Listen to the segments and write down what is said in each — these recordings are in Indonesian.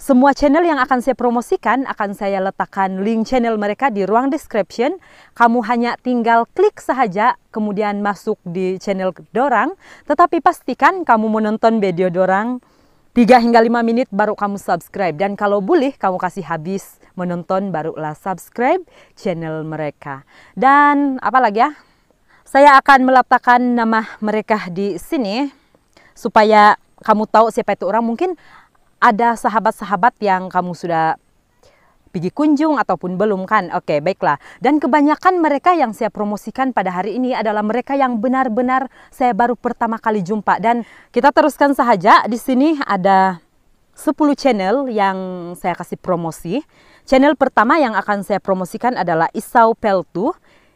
Semua channel yang akan saya promosikan akan saya letakkan link channel mereka di ruang description. Kamu hanya tinggal klik saja kemudian masuk di channel dorang. Tetapi pastikan kamu menonton video dorang 3 hingga 5 menit baru kamu subscribe. Dan kalau boleh kamu kasih habis menonton barulah subscribe channel mereka. Dan apalagi ya? Saya akan meletakkan nama mereka di sini supaya kamu tahu siapa itu orang mungkin ada sahabat-sahabat yang kamu sudah pergi kunjung ataupun belum kan? Oke, baiklah. Dan kebanyakan mereka yang saya promosikan pada hari ini adalah mereka yang benar-benar saya baru pertama kali jumpa dan kita teruskan saja di sini ada 10 channel yang saya kasih promosi. Channel pertama yang akan saya promosikan adalah Isau Peltu.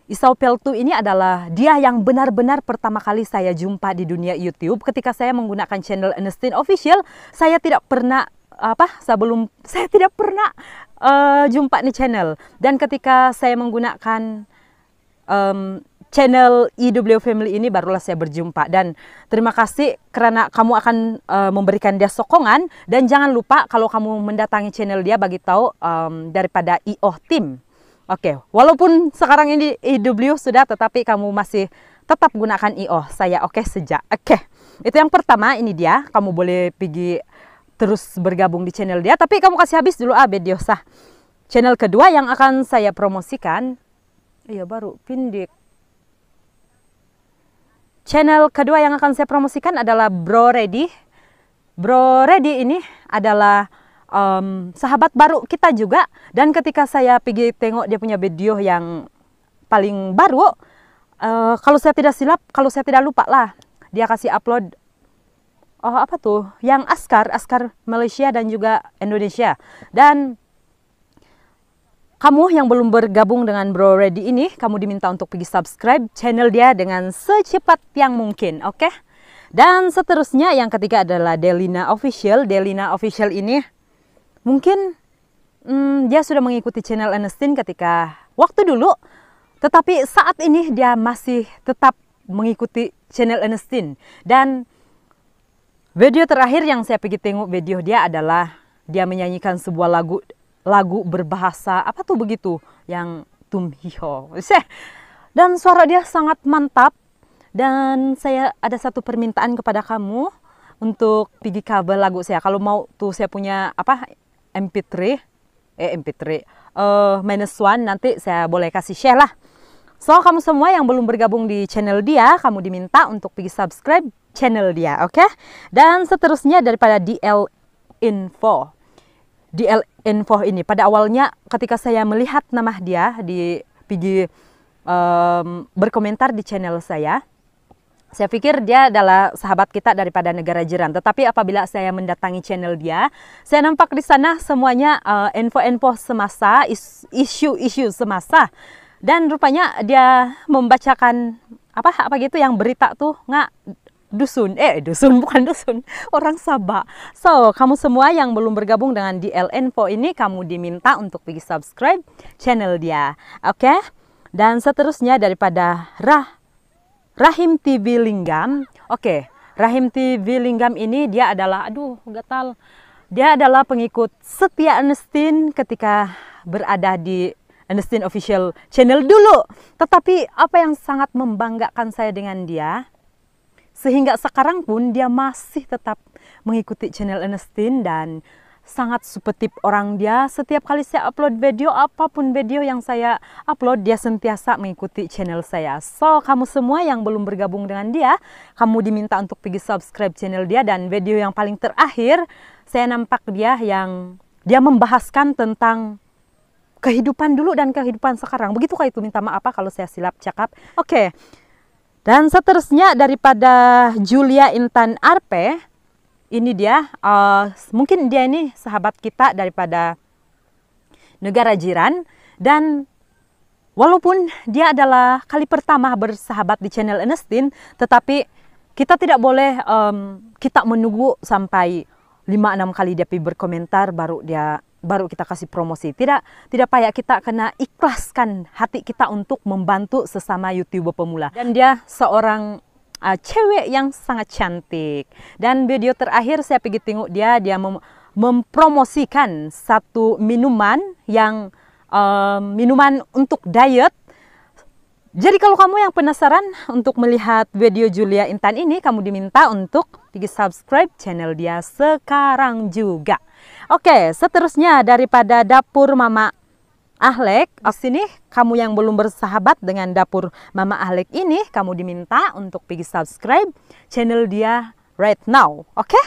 Isau Peltu ini adalah dia yang benar-benar pertama kali saya jumpa di dunia YouTube ketika saya menggunakan channel Ernestine Official. Saya tidak pernah apa sebelum saya tidak pernah uh, jumpa nih channel dan ketika saya menggunakan um, channel IW e Family ini barulah saya berjumpa dan terima kasih karena kamu akan uh, memberikan dia sokongan dan jangan lupa kalau kamu mendatangi channel dia bagi tahu um, daripada IO Team Oke, walaupun sekarang ini IW sudah, tetapi kamu masih tetap gunakan IO. Saya oke okay, sejak. Oke, itu yang pertama ini dia. Kamu boleh pergi terus bergabung di channel dia. Tapi kamu kasih habis dulu ah Bediosah. Channel kedua yang akan saya promosikan. Iya baru pindik. Channel kedua yang akan saya promosikan adalah Bro Ready. Bro Ready ini adalah um, sahabat baru kita juga dan ketika saya pergi tengok dia punya video yang paling baru uh, kalau saya tidak silap kalau saya tidak lupa lah dia kasih upload oh apa tuh yang askar askar Malaysia dan juga Indonesia dan kamu yang belum bergabung dengan Bro Ready ini, kamu diminta untuk pergi subscribe channel dia dengan secepat yang mungkin, oke? Okay? Dan seterusnya yang ketiga adalah Delina Official. Delina Official ini Mungkin hmm, dia sudah mengikuti channel Ernestine ketika waktu dulu, tetapi saat ini dia masih tetap mengikuti channel Ernestine. Dan video terakhir yang saya pergi tengok video dia adalah dia menyanyikan sebuah lagu lagu berbahasa apa tuh begitu yang Tumhiho. Dan suara dia sangat mantap dan saya ada satu permintaan kepada kamu untuk pergi kabel lagu saya. Kalau mau tuh saya punya apa MP3 eh MP3 uh, eh, minus one nanti saya boleh kasih share lah. So kamu semua yang belum bergabung di channel dia, kamu diminta untuk pergi subscribe channel dia, oke? Okay? Dan seterusnya daripada DL Info. DL Info ini pada awalnya ketika saya melihat nama dia di pergi um, berkomentar di channel saya, saya pikir dia adalah sahabat kita daripada negara jiran. Tetapi apabila saya mendatangi channel dia, saya nampak di sana semuanya eh, info-info uh, semasa, isu-isu semasa. Dan rupanya dia membacakan apa apa gitu yang berita tuh nggak dusun eh dusun bukan dusun orang Sabah so kamu semua yang belum bergabung dengan DL Info ini kamu diminta untuk pergi subscribe channel dia oke okay? dan seterusnya daripada Rah Rahim TV Linggam. Oke, Rahim TV Linggam ini dia adalah aduh gatal. Dia adalah pengikut setia Ernestine ketika berada di Ernestine Official Channel dulu. Tetapi apa yang sangat membanggakan saya dengan dia sehingga sekarang pun dia masih tetap mengikuti channel Ernestine dan sangat seperti orang dia. Setiap kali saya upload video, apapun video yang saya upload, dia sentiasa mengikuti channel saya. So, kamu semua yang belum bergabung dengan dia, kamu diminta untuk pergi subscribe channel dia. Dan video yang paling terakhir, saya nampak dia yang dia membahaskan tentang kehidupan dulu dan kehidupan sekarang. begitu kah itu? Minta maaf apa ah, kalau saya silap cakap. Oke. Okay. Dan seterusnya daripada Julia Intan Arpe, ini dia uh, mungkin dia ini sahabat kita daripada negara jiran dan walaupun dia adalah kali pertama bersahabat di channel Enestin tetapi kita tidak boleh um, kita menunggu sampai 5-6 kali dia berkomentar baru dia baru kita kasih promosi. Tidak tidak payah kita kena ikhlaskan hati kita untuk membantu sesama YouTuber pemula. Dan dia seorang uh, cewek yang sangat cantik. Dan video terakhir saya pergi tengok dia, dia mem mempromosikan satu minuman yang uh, minuman untuk diet. Jadi kalau kamu yang penasaran untuk melihat video Julia Intan ini, kamu diminta untuk di subscribe channel dia sekarang juga. Oke, seterusnya daripada dapur mama Ahlek, di sini kamu yang belum bersahabat dengan dapur Mama Ahlek ini, kamu diminta untuk pergi subscribe channel dia right now, oke? Okay?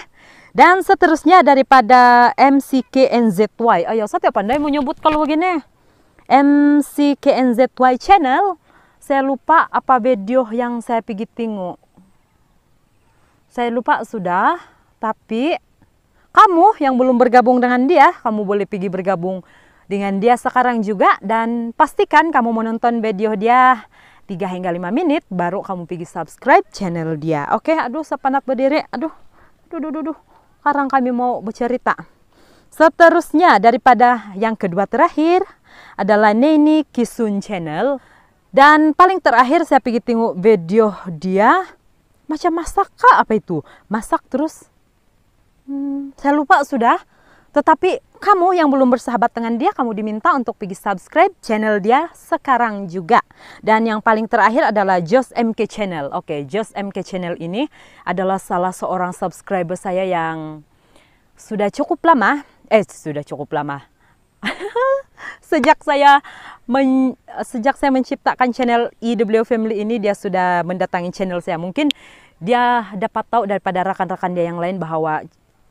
Dan seterusnya daripada MCKNZY. Ayo, saya pandai menyebut kalau begini. MCKNZY channel, saya lupa apa video yang saya pergi tengok. Saya lupa sudah, tapi kamu yang belum bergabung dengan dia, kamu boleh pergi bergabung dengan dia sekarang juga dan pastikan kamu menonton video dia 3 hingga 5 menit baru kamu pergi subscribe channel dia. Oke, aduh sepanak berdiri. Aduh. Aduh, aduh, aduh. Sekarang kami mau bercerita. Seterusnya daripada yang kedua terakhir adalah Neni Kisun Channel dan paling terakhir saya pergi tengok video dia macam masak kah apa itu? Masak terus hmm, saya lupa sudah tetapi kamu yang belum bersahabat dengan dia, kamu diminta untuk pergi subscribe channel dia sekarang juga. Dan yang paling terakhir adalah Jos MK Channel. Oke, okay, Jos MK Channel ini adalah salah seorang subscriber saya yang sudah cukup lama. Eh, sudah cukup lama. sejak saya men, sejak saya menciptakan channel IW e Family ini, dia sudah mendatangi channel saya. Mungkin dia dapat tahu daripada rekan-rekan dia yang lain bahwa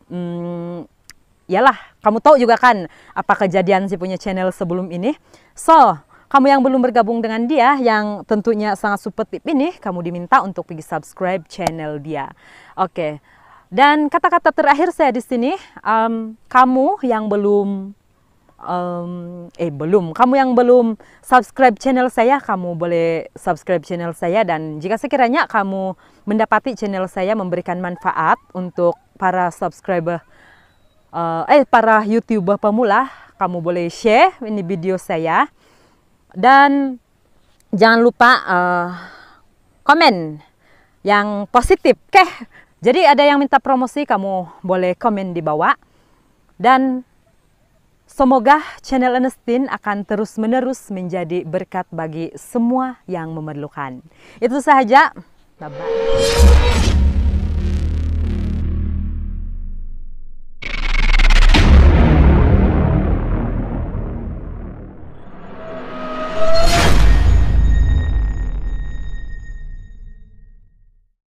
hmm, Yalah, kamu tahu juga kan apa kejadian si punya channel sebelum ini. So, kamu yang belum bergabung dengan dia, yang tentunya sangat super tip ini, kamu diminta untuk pergi subscribe channel dia. Oke, okay. dan kata-kata terakhir saya di sini, um, kamu yang belum um, eh belum kamu yang belum subscribe channel saya kamu boleh subscribe channel saya dan jika sekiranya kamu mendapati channel saya memberikan manfaat untuk para subscriber uh, eh para youtuber pemula kamu boleh share ini video saya dan jangan lupa uh, komen yang positif oke jadi ada yang minta promosi kamu boleh komen di bawah dan Semoga channel Ernestine akan terus-menerus menjadi berkat bagi semua yang memerlukan. Itu saja. Bye-bye.